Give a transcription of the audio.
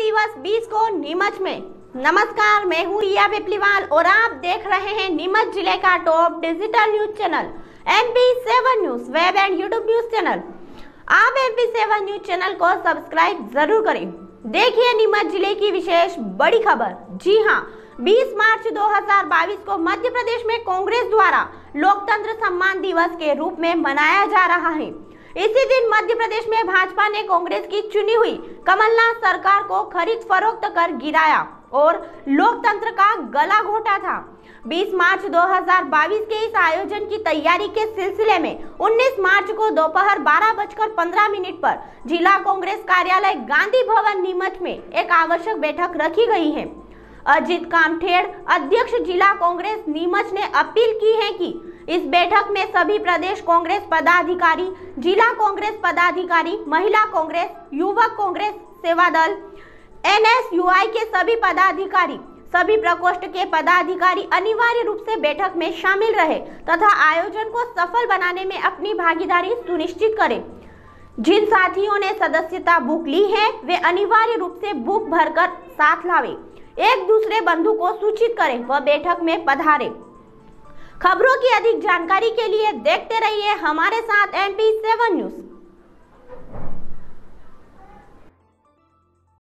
दिवस 20 को नीमच में नमस्कार मैं हूँ रिया पिपलीवाल और आप देख रहे हैं नीमच जिले का top digital news channel M P seven news web and YouTube news channel आप M P seven news channel को सब्सक्राइब जरूर करें देखिए नीमच जिले की विशेष बड़ी खबर जी हाँ 20 मार्च 2022 को मध्य प्रदेश में कांग्रेस द्वारा लोकतंत्र सम्मान दिवस के रूप में मनाया जा रहा है इसी दिन मध्य प्रदेश में भाजपा ने कांग्रेस की चुनी हुई कमलनाथ सरकार को खरीद फरोख्त कर गिराया और लोकतंत्र का गला घोटा था 20 मार्च 2022 के इस आयोजन की तैयारी के सिलसिले में 19 मार्च को दोपहर बारह बजकर पंद्रह मिनट पर जिला कांग्रेस कार्यालय गांधी भवन नीमच में एक आवश्यक बैठक रखी गई है अजीत कामठेड़ अध्यक्ष जिला कांग्रेस नीमच ने अपील की है कि इस बैठक में सभी प्रदेश कांग्रेस पदाधिकारी जिला कांग्रेस पदाधिकारी महिला कांग्रेस युवक कांग्रेस सेवा दल एन के सभी पदाधिकारी सभी प्रकोष्ठ के पदाधिकारी अनिवार्य रूप से बैठक में शामिल रहे तथा आयोजन को सफल बनाने में अपनी भागीदारी सुनिश्चित करें जिन साथियों ने सदस्यता बुक ली है वे अनिवार्य रूप से बुक भरकर साथ लावे एक दूसरे बंधु को सूचित करें व बैठक में पधारें खबरों की अधिक जानकारी के लिए देखते रहिए हमारे साथ एम पी सेवन न्यूज़